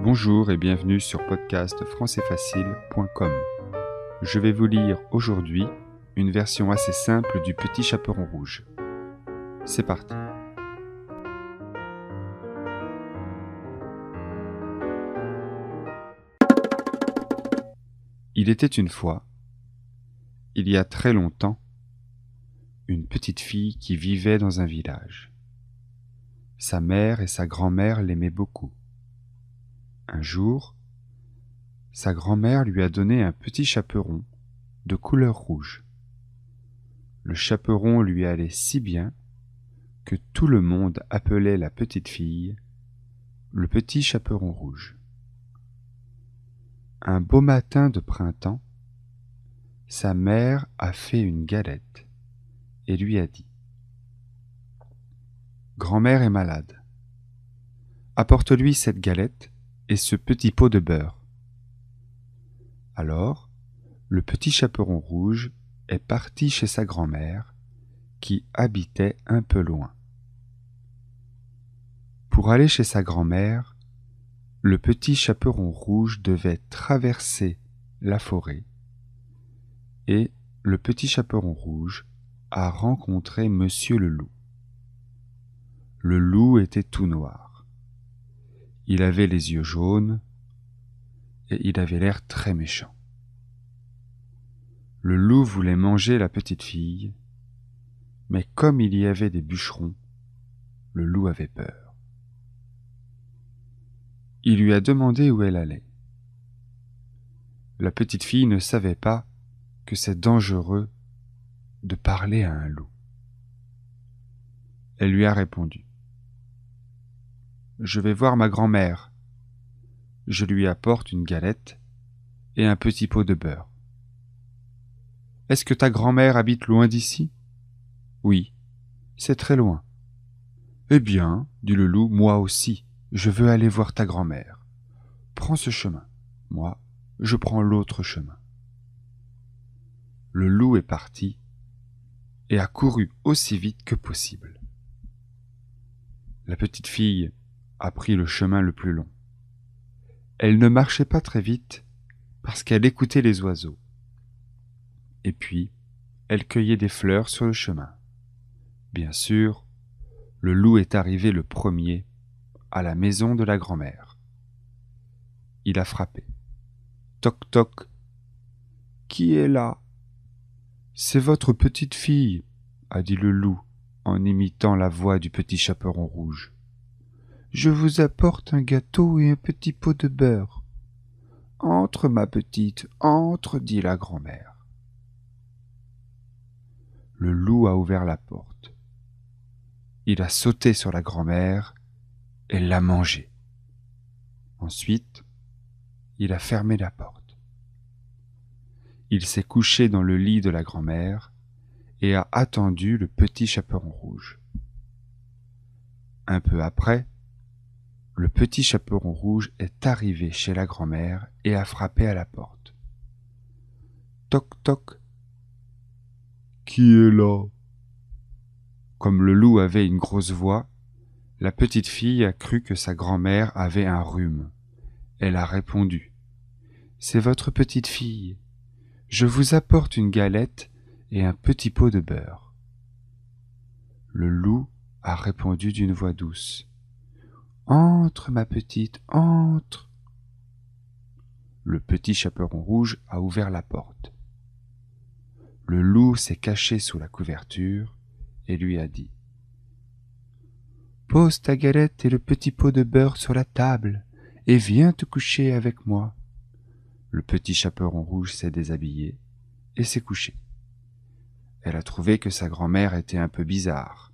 Bonjour et bienvenue sur podcastfrancaisfacile.com. Je vais vous lire aujourd'hui une version assez simple du Petit Chaperon Rouge. C'est parti. Il était une fois, il y a très longtemps, une petite fille qui vivait dans un village. Sa mère et sa grand-mère l'aimaient beaucoup. Un jour, sa grand-mère lui a donné un petit chaperon de couleur rouge. Le chaperon lui allait si bien que tout le monde appelait la petite fille le petit chaperon rouge. Un beau matin de printemps, sa mère a fait une galette et lui a dit Grand-mère est malade. Apporte-lui cette galette et ce petit pot de beurre. Alors, le petit chaperon rouge est parti chez sa grand-mère, qui habitait un peu loin. Pour aller chez sa grand-mère, le petit chaperon rouge devait traverser la forêt, et le petit chaperon rouge a rencontré Monsieur le loup. Le loup était tout noir. Il avait les yeux jaunes et il avait l'air très méchant. Le loup voulait manger la petite fille, mais comme il y avait des bûcherons, le loup avait peur. Il lui a demandé où elle allait. La petite fille ne savait pas que c'est dangereux de parler à un loup. Elle lui a répondu je vais voir ma grand-mère. Je lui apporte une galette et un petit pot de beurre. Est-ce que ta grand-mère habite loin d'ici Oui, c'est très loin. Eh bien, dit le loup, moi aussi, je veux aller voir ta grand-mère. Prends ce chemin. Moi, je prends l'autre chemin. Le loup est parti et a couru aussi vite que possible. La petite fille a pris le chemin le plus long. Elle ne marchait pas très vite parce qu'elle écoutait les oiseaux. Et puis, elle cueillait des fleurs sur le chemin. Bien sûr, le loup est arrivé le premier à la maison de la grand-mère. Il a frappé. Toc toc. Qui est là C'est votre petite fille, a dit le loup en imitant la voix du petit chaperon rouge je vous apporte un gâteau et un petit pot de beurre. Entre, ma petite, entre, dit la grand-mère. Le loup a ouvert la porte. Il a sauté sur la grand-mère et l'a mangée. Ensuite, il a fermé la porte. Il s'est couché dans le lit de la grand-mère et a attendu le petit chaperon rouge. Un peu après, le petit chaperon rouge est arrivé chez la grand-mère et a frappé à la porte. Toc toc. Qui est là Comme le loup avait une grosse voix, la petite fille a cru que sa grand-mère avait un rhume. Elle a répondu. C'est votre petite fille. Je vous apporte une galette et un petit pot de beurre. Le loup a répondu d'une voix douce. Entre, ma petite, entre. Le petit chaperon rouge a ouvert la porte. Le loup s'est caché sous la couverture et lui a dit Pose ta galette et le petit pot de beurre sur la table et viens te coucher avec moi. Le petit chaperon rouge s'est déshabillé et s'est couché. Elle a trouvé que sa grand-mère était un peu bizarre.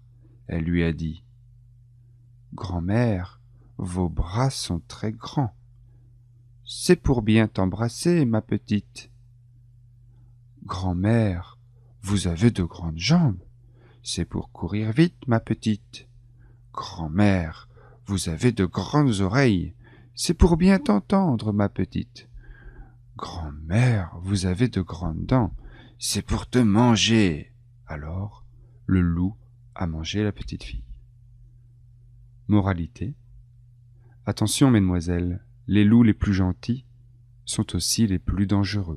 Elle lui a dit Grand-mère, vos bras sont très grands. C'est pour bien t'embrasser, ma petite. Grand-mère, vous avez de grandes jambes. C'est pour courir vite, ma petite. Grand-mère, vous avez de grandes oreilles. C'est pour bien t'entendre, ma petite. Grand-mère, vous avez de grandes dents. C'est pour te manger. Alors, le loup a mangé la petite fille. Moralité Attention, mesdemoiselles, les loups les plus gentils sont aussi les plus dangereux.